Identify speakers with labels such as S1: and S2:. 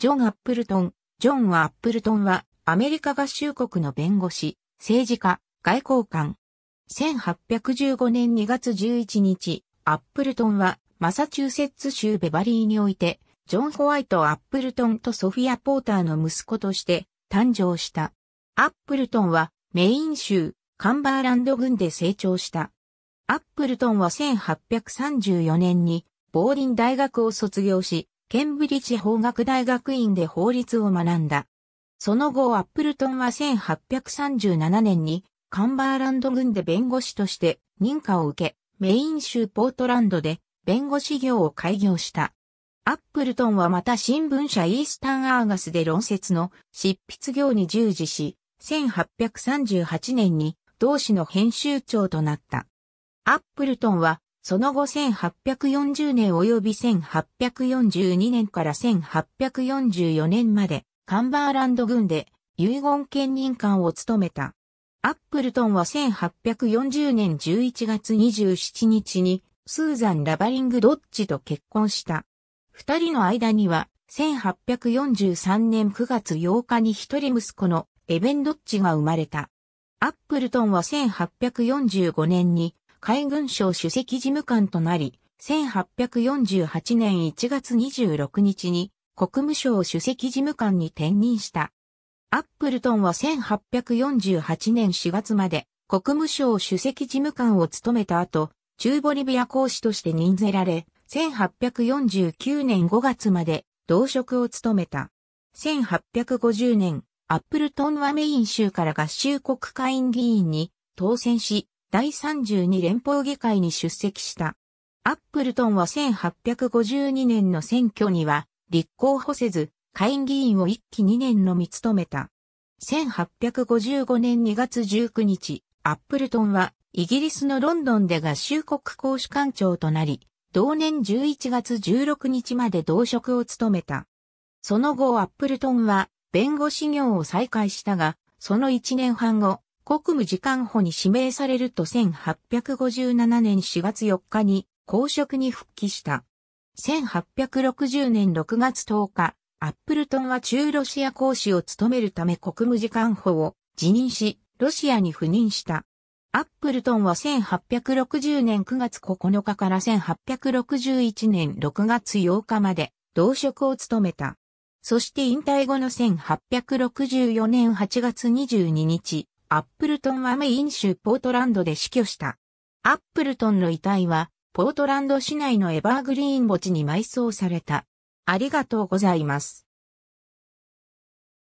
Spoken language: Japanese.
S1: ジョン・アップルトン。ジョン・アップルトンは、アメリカ合衆国の弁護士、政治家、外交官。1815年2月11日、アップルトンは、マサチューセッツ州ベバリーにおいて、ジョン・ホワイト・アップルトンとソフィア・ポーターの息子として誕生した。アップルトンは、メイン州、カンバーランド郡で成長した。アップルトンは1834年に、ボーリン大学を卒業し、ケンブリッジ法学大学院で法律を学んだ。その後、アップルトンは1837年にカンバーランド郡で弁護士として認可を受け、メイン州ポートランドで弁護士業を開業した。アップルトンはまた新聞社イースタンアーガスで論説の執筆業に従事し、1838年に同志の編集長となった。アップルトンはその後1840年及び1842年から1844年までカンバーランド軍で遺言兼任官を務めた。アップルトンは1840年11月27日にスーザン・ラバリング・ドッジと結婚した。二人の間には1843年9月8日に一人息子のエベン・ドッジが生まれた。アップルトンは1845年に海軍省主席事務官となり、1848年1月26日に国務省主席事務官に転任した。アップルトンは1848年4月まで国務省主席事務官を務めた後、中ボリビア公使として任ぜられ、1849年5月まで同職を務めた。1850年、アップルトンはメイン州から合衆国会議員に当選し、第32連邦議会に出席した。アップルトンは1852年の選挙には立候補せず、下院議員を1期2年のみ務めた。1855年2月19日、アップルトンはイギリスのロンドンで合衆国公使館長となり、同年11月16日まで同職を務めた。その後アップルトンは弁護士業を再開したが、その1年半後、国務次官補に指名されると1857年4月4日に公職に復帰した。1860年6月10日、アップルトンは中ロシア公使を務めるため国務次官補を辞任し、ロシアに赴任した。アップルトンは1860年9月9日から1861年6月8日まで同職を務めた。そして引退後の1864年8月22日、アップルトンはメイン州ポートランドで死去した。アップルトンの遺体は、ポートランド市内のエバーグリーン墓地に埋葬された。ありがとうございます。